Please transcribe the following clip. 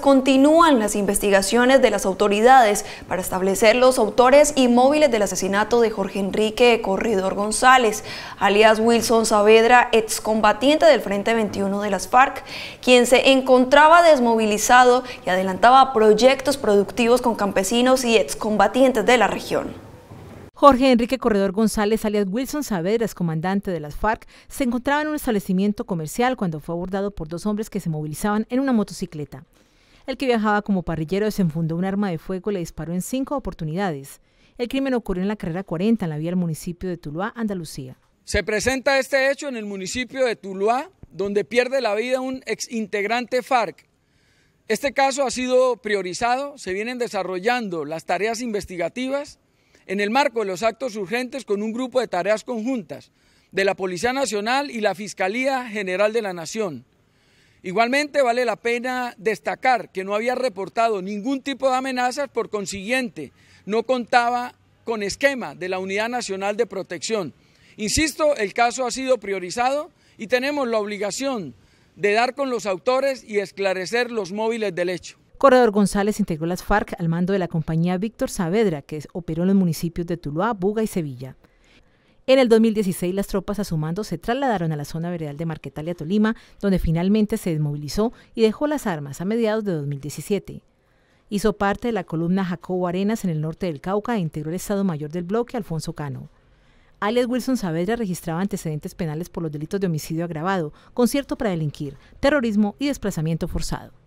Continúan las investigaciones de las autoridades para establecer los autores y móviles del asesinato de Jorge Enrique Corredor González, alias Wilson Saavedra, excombatiente del Frente 21 de las FARC, quien se encontraba desmovilizado y adelantaba proyectos productivos con campesinos y excombatientes de la región. Jorge Enrique Corredor González, alias Wilson Saavedra, comandante de las FARC, se encontraba en un establecimiento comercial cuando fue abordado por dos hombres que se movilizaban en una motocicleta. El que viajaba como parrillero desenfundó un arma de fuego y le disparó en cinco oportunidades. El crimen ocurrió en la carrera 40, en la vía del municipio de Tuluá, Andalucía. Se presenta este hecho en el municipio de Tuluá, donde pierde la vida un ex integrante FARC. Este caso ha sido priorizado, se vienen desarrollando las tareas investigativas en el marco de los actos urgentes con un grupo de tareas conjuntas de la Policía Nacional y la Fiscalía General de la Nación. Igualmente vale la pena destacar que no había reportado ningún tipo de amenazas, por consiguiente, no contaba con esquema de la Unidad Nacional de Protección. Insisto, el caso ha sido priorizado y tenemos la obligación de dar con los autores y esclarecer los móviles del hecho. Corredor González integró las FARC al mando de la compañía Víctor Saavedra, que operó en los municipios de Tuluá, Buga y Sevilla. En el 2016, las tropas a su mando se trasladaron a la zona veredal de Marquetalia, Tolima, donde finalmente se desmovilizó y dejó las armas a mediados de 2017. Hizo parte de la columna Jacobo Arenas en el norte del Cauca e integró el Estado Mayor del bloque Alfonso Cano. Alias Wilson Saavedra registraba antecedentes penales por los delitos de homicidio agravado, concierto para delinquir, terrorismo y desplazamiento forzado.